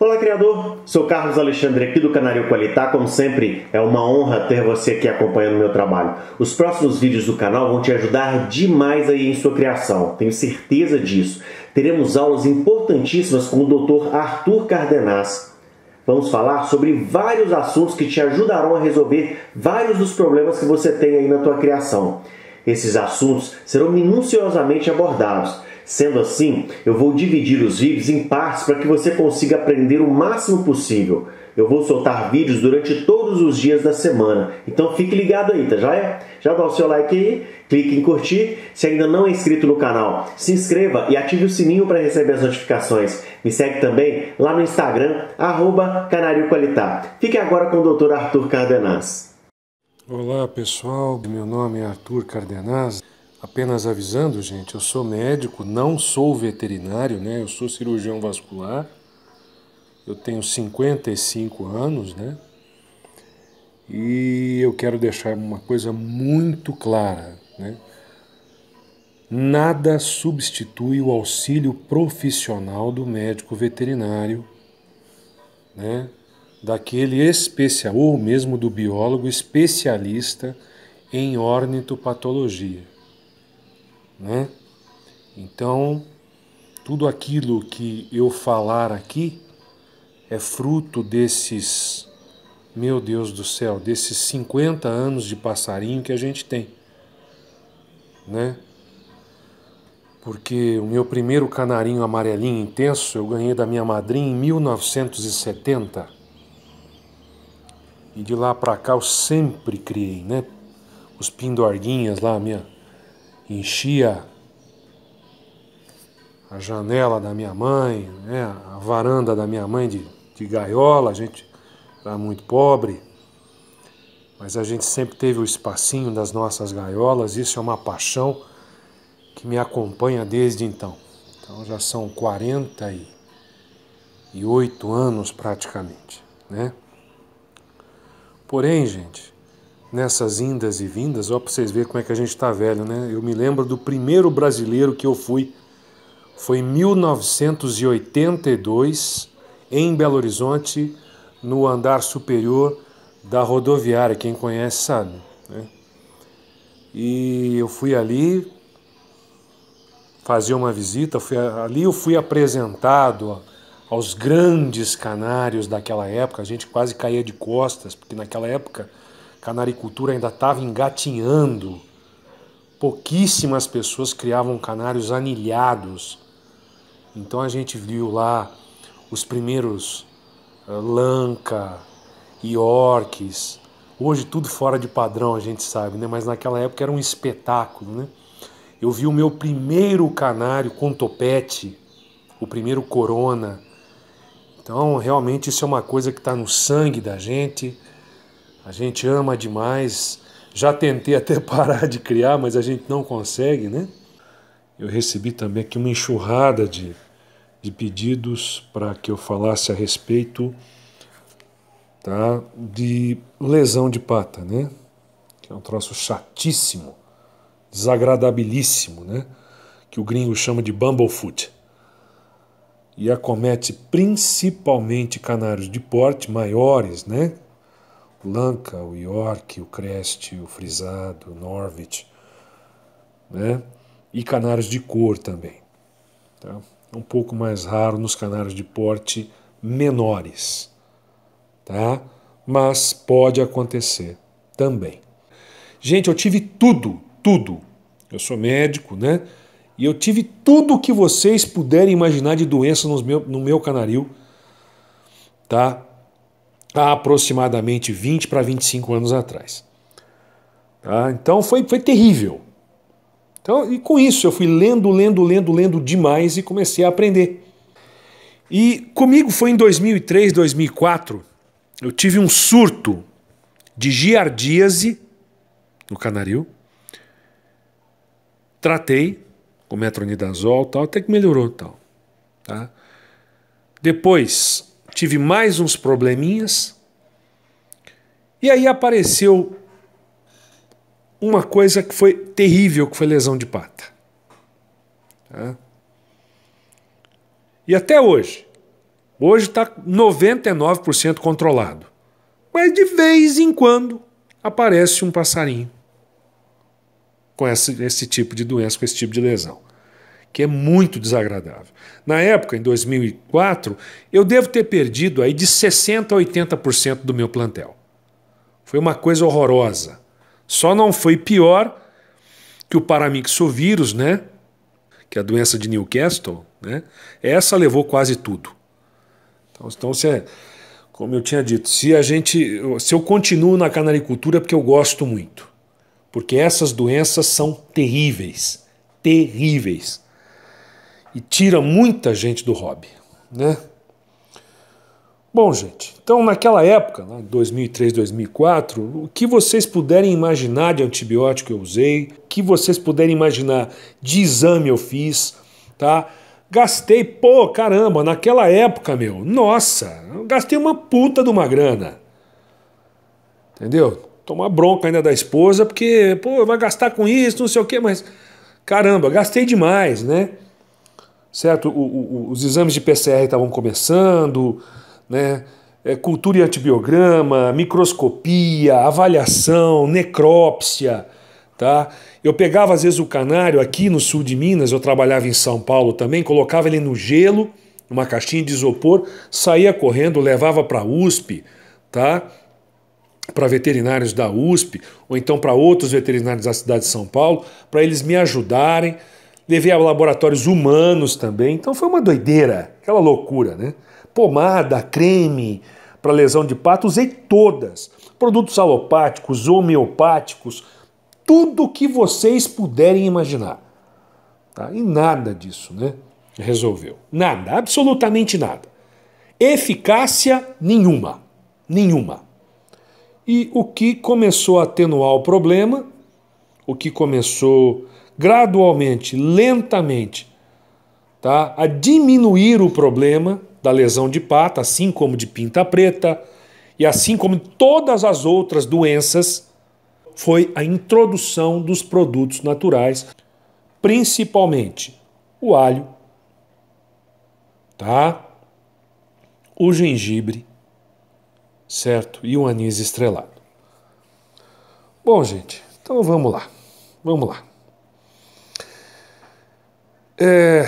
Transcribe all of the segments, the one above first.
Olá, criador! Sou Carlos Alexandre aqui do Canarinho Qualitá. Como sempre, é uma honra ter você aqui acompanhando meu trabalho. Os próximos vídeos do canal vão te ajudar demais aí em sua criação, tenho certeza disso. Teremos aulas importantíssimas com o Dr. Arthur Cardenas. Vamos falar sobre vários assuntos que te ajudarão a resolver vários dos problemas que você tem aí na tua criação. Esses assuntos serão minuciosamente abordados Sendo assim, eu vou dividir os vídeos em partes para que você consiga aprender o máximo possível. Eu vou soltar vídeos durante todos os dias da semana, então fique ligado aí, tá já é? Já dá o seu like aí, clique em curtir. Se ainda não é inscrito no canal, se inscreva e ative o sininho para receber as notificações. Me segue também lá no Instagram, arroba Fique agora com o Dr. Arthur Cardenaz. Olá pessoal, meu nome é Arthur Cardenaz apenas avisando, gente, eu sou médico, não sou veterinário, né? Eu sou cirurgião vascular. Eu tenho 55 anos, né? E eu quero deixar uma coisa muito clara, né? Nada substitui o auxílio profissional do médico veterinário, né? Daquele especial ou mesmo do biólogo especialista em ornitopatologia né? Então, tudo aquilo que eu falar aqui é fruto desses, meu Deus do céu, desses 50 anos de passarinho que a gente tem, né? Porque o meu primeiro canarinho amarelinho intenso eu ganhei da minha madrinha em 1970. E de lá para cá eu sempre criei, né? Os pindorguinhas lá, minha enchia a janela da minha mãe, né, a varanda da minha mãe de, de gaiola, a gente era muito pobre, mas a gente sempre teve o espacinho das nossas gaiolas, isso é uma paixão que me acompanha desde então. Então já são 48 anos praticamente, né? Porém, gente, nessas indas e vindas, ó, para vocês verem como é que a gente está velho, né? Eu me lembro do primeiro brasileiro que eu fui, foi em 1982, em Belo Horizonte, no andar superior da rodoviária. Quem conhece sabe, né? E eu fui ali fazer uma visita, fui, ali eu fui apresentado aos grandes canários daquela época. A gente quase caía de costas, porque naquela época canaricultura ainda estava engatinhando. Pouquíssimas pessoas criavam canários anilhados. Então a gente viu lá os primeiros uh, lanca, orques. Hoje tudo fora de padrão, a gente sabe, né? Mas naquela época era um espetáculo, né? Eu vi o meu primeiro canário com topete, o primeiro corona. Então, realmente isso é uma coisa que está no sangue da gente a gente ama demais. Já tentei até parar de criar, mas a gente não consegue, né? Eu recebi também aqui uma enxurrada de, de pedidos para que eu falasse a respeito tá, de lesão de pata, né? Que é um troço chatíssimo, desagradabilíssimo, né? Que o gringo chama de bumblefoot. E acomete principalmente canários de porte maiores, né? Blanca, o York, o Crest, o Frisado, o Norwich, né? e canários de cor também. Tá? Um pouco mais raro nos canários de porte menores, tá? mas pode acontecer também. Gente, eu tive tudo, tudo. Eu sou médico, né? E eu tive tudo o que vocês puderem imaginar de doença no meu, no meu canaril, tá? há aproximadamente 20 para 25 anos atrás. Tá? Então foi, foi terrível. Então, e com isso eu fui lendo, lendo, lendo, lendo demais e comecei a aprender. E comigo foi em 2003, 2004, eu tive um surto de giardíase no canaril. Tratei com metronidazol tal, até que melhorou tal. Tá? Depois, tive mais uns probleminhas. E aí apareceu uma coisa que foi terrível, que foi lesão de pata. Tá? E até hoje. Hoje está 99% controlado. Mas de vez em quando aparece um passarinho com esse, esse tipo de doença, com esse tipo de lesão que é muito desagradável. Na época, em 2004, eu devo ter perdido aí de 60% a 80% do meu plantel. Foi uma coisa horrorosa. Só não foi pior que o paramixovírus, né? Que é a doença de Newcastle, né? Essa levou quase tudo. Então, então se, é, como eu tinha dito, se a gente, se eu continuo na canaricultura é porque eu gosto muito, porque essas doenças são terríveis, terríveis e tira muita gente do hobby, né? Bom, gente, então naquela época, 2003, né, 2004, o que vocês puderem imaginar de antibiótico eu usei, o que vocês puderem imaginar de exame eu fiz, tá? Gastei, pô, caramba, naquela época, meu, nossa, gastei uma puta de uma grana. Entendeu? Tomar bronca ainda da esposa, porque, pô, vai gastar com isso, não sei o quê, mas caramba, gastei demais, né? certo? O, o, os exames de PCR estavam começando, né? É, cultura e antibiograma, microscopia, avaliação, necrópsia, tá? Eu pegava às vezes o canário aqui no sul de Minas, eu trabalhava em São Paulo também, colocava ele no gelo, numa caixinha de isopor, saía correndo, levava para a USP, tá? Para veterinários da USP ou então para outros veterinários da cidade de São Paulo, para eles me ajudarem levei a laboratórios humanos também. Então foi uma doideira, aquela loucura, né? Pomada, creme para lesão de pato, usei todas. Produtos alopáticos, homeopáticos, tudo que vocês puderem imaginar. Tá? E nada disso, né? Resolveu. Nada, absolutamente nada. Eficácia nenhuma. Nenhuma. E o que começou a atenuar o problema, o que começou gradualmente, lentamente, tá? a diminuir o problema da lesão de pata, assim como de pinta preta e assim como todas as outras doenças, foi a introdução dos produtos naturais, principalmente o alho, tá? O gengibre, certo? E o anis estrelado. Bom, gente, então vamos lá. Vamos lá. É,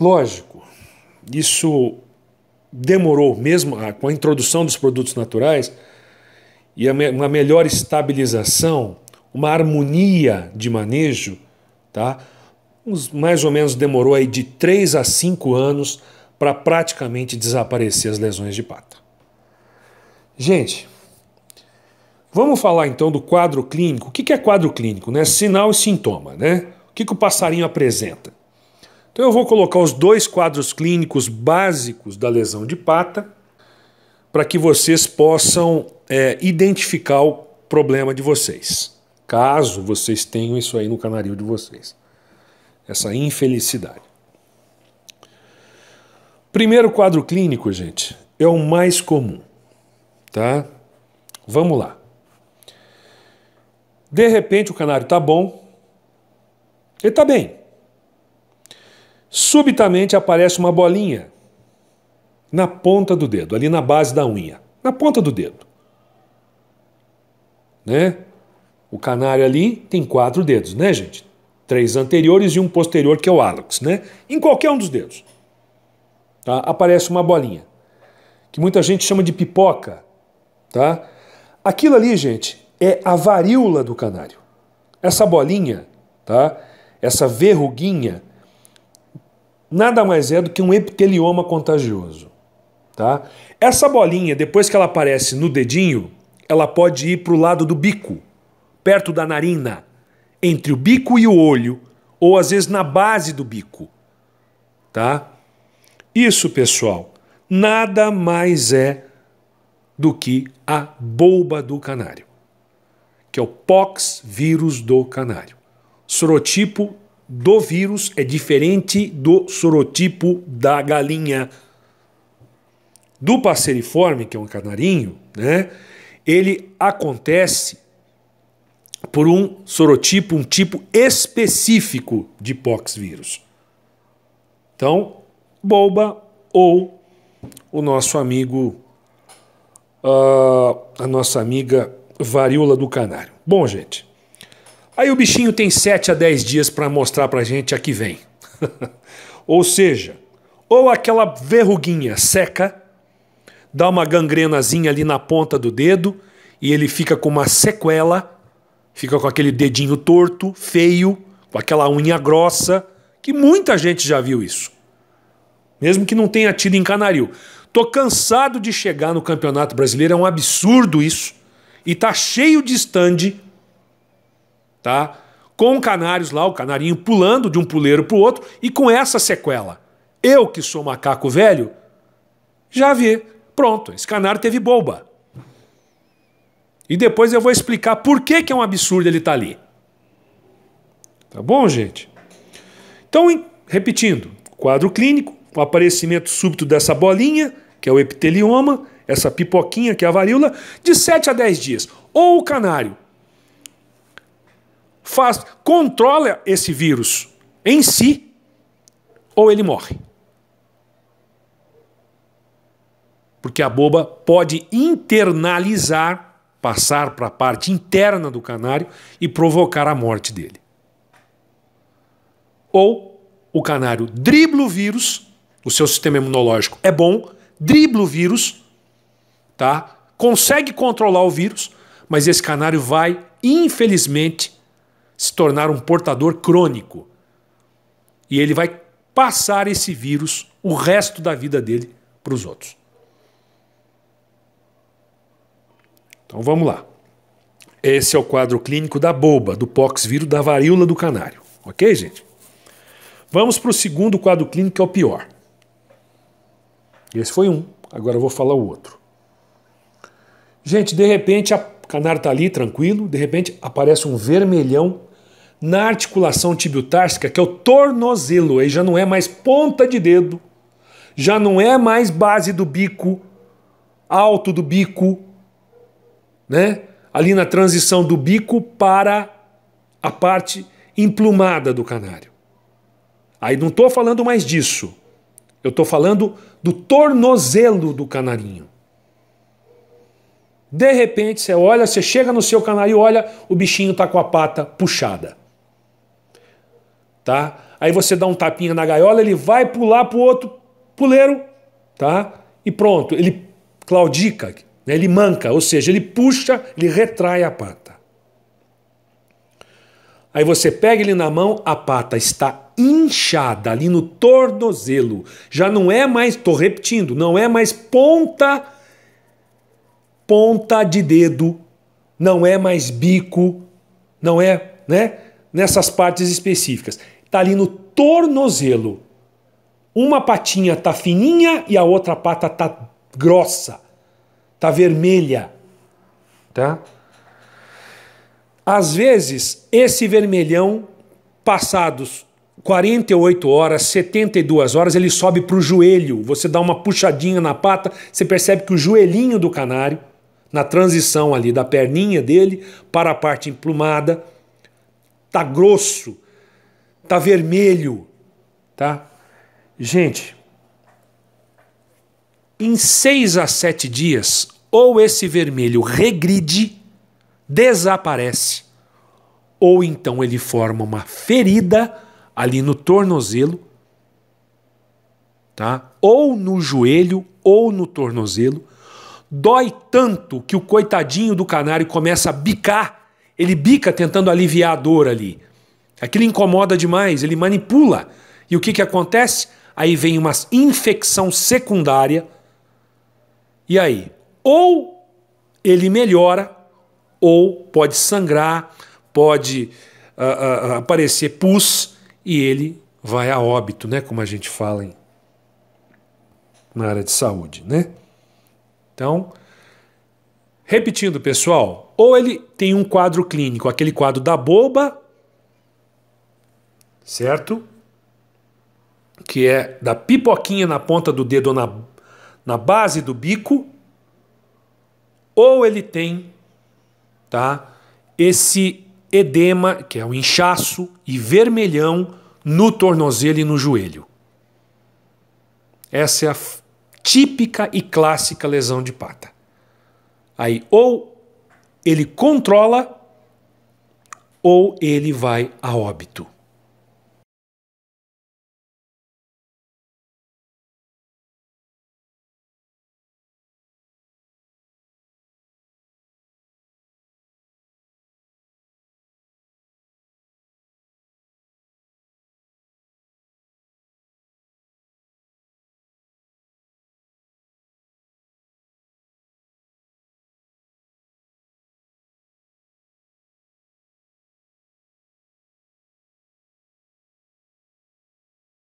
lógico, isso demorou mesmo com a introdução dos produtos naturais e uma melhor estabilização, uma harmonia de manejo, tá? mais ou menos demorou aí de 3 a 5 anos para praticamente desaparecer as lesões de pata. Gente, vamos falar então do quadro clínico. O que é quadro clínico? Né? Sinal e sintoma, né? O que, que o passarinho apresenta? Então eu vou colocar os dois quadros clínicos básicos da lesão de pata para que vocês possam é, identificar o problema de vocês, caso vocês tenham isso aí no canário de vocês, essa infelicidade. Primeiro quadro clínico, gente, é o mais comum, tá? Vamos lá. De repente o canário tá bom, ele tá bem, subitamente aparece uma bolinha na ponta do dedo, ali na base da unha, na ponta do dedo. Né? O canário ali tem quatro dedos, né, gente? Três anteriores e um posterior, que é o álex, né? Em qualquer um dos dedos. Tá? Aparece uma bolinha, que muita gente chama de pipoca, tá? Aquilo ali, gente, é a varíola do canário. Essa bolinha, tá? Essa verruguinha nada mais é do que um epitelioma contagioso. Tá? Essa bolinha, depois que ela aparece no dedinho, ela pode ir para o lado do bico, perto da narina, entre o bico e o olho, ou às vezes na base do bico. Tá? Isso, pessoal, nada mais é do que a bolba do canário, que é o pox vírus do canário. Sorotipo do vírus é diferente do sorotipo da galinha. Do passeriforme, que é um canarinho, né, ele acontece por um sorotipo, um tipo específico de pox vírus. Então, boba ou o nosso amigo, uh, a nossa amiga varíola do canário. Bom, gente, Aí o bichinho tem 7 a 10 dias para mostrar para gente a que vem. ou seja, ou aquela verruguinha seca, dá uma gangrenazinha ali na ponta do dedo e ele fica com uma sequela, fica com aquele dedinho torto, feio, com aquela unha grossa, que muita gente já viu isso. Mesmo que não tenha tido em Canaril. Tô cansado de chegar no Campeonato Brasileiro, é um absurdo isso. E tá cheio de estande tá? Com canários lá, o canarinho pulando de um puleiro para o outro e com essa sequela. Eu que sou macaco velho, já vi. Pronto, esse canário teve boba. E depois eu vou explicar por que, que é um absurdo ele estar tá ali. Tá bom, gente? Então, repetindo, quadro clínico, o aparecimento súbito dessa bolinha, que é o epitelioma, essa pipoquinha que é a varíola, de 7 a 10 dias. Ou o canário faz, controla esse vírus em si, ou ele morre. Porque a boba pode internalizar, passar para a parte interna do canário e provocar a morte dele. Ou o canário dribla o vírus, o seu sistema imunológico é bom, dribla o vírus, tá? Consegue controlar o vírus, mas esse canário vai, infelizmente, se tornar um portador crônico. E ele vai passar esse vírus o resto da vida dele para os outros. Então vamos lá. Esse é o quadro clínico da boba, do pox-vírus, da varíola do canário. Ok, gente? Vamos para o segundo quadro clínico, que é o pior. Esse foi um, agora eu vou falar o outro. Gente, de repente, o canário está ali, tranquilo, de repente aparece um vermelhão na articulação tibiotársica, que é o tornozelo, aí já não é mais ponta de dedo, já não é mais base do bico, alto do bico, né? Ali na transição do bico para a parte emplumada do canário. Aí não estou falando mais disso. Eu estou falando do tornozelo do canarinho. De repente, você olha, você chega no seu canário e olha, o bichinho está com a pata puxada tá? Aí você dá um tapinha na gaiola, ele vai pular pro outro puleiro, tá? E pronto, ele claudica, né? ele manca, ou seja, ele puxa, ele retrai a pata. Aí você pega ele na mão, a pata está inchada ali no tornozelo. Já não é mais, estou repetindo, não é mais ponta ponta de dedo, não é mais bico, não é, né? Nessas partes específicas está ali no tornozelo. Uma patinha tá fininha e a outra pata tá grossa, tá vermelha, tá? Às vezes, esse vermelhão, passados 48 horas, 72 horas, ele sobe para o joelho. Você dá uma puxadinha na pata, você percebe que o joelhinho do canário, na transição ali da perninha dele para a parte emplumada, tá grosso, tá vermelho, tá? Gente, em seis a sete dias, ou esse vermelho regride, desaparece, ou então ele forma uma ferida ali no tornozelo, tá? Ou no joelho ou no tornozelo. Dói tanto que o coitadinho do canário começa a bicar. Ele bica tentando aliviar a dor ali. Aquilo incomoda demais, ele manipula. E o que, que acontece? Aí vem uma infecção secundária. E aí, ou ele melhora, ou pode sangrar, pode uh, uh, aparecer pus e ele vai a óbito, né? Como a gente fala em, na área de saúde, né? Então, repetindo, pessoal, ou ele tem um quadro clínico, aquele quadro da boba, certo? Que é da pipoquinha na ponta do dedo ou na, na base do bico, ou ele tem tá, esse edema, que é o um inchaço e vermelhão no tornozelo e no joelho. Essa é a típica e clássica lesão de pata. Aí ou ele controla ou ele vai a óbito.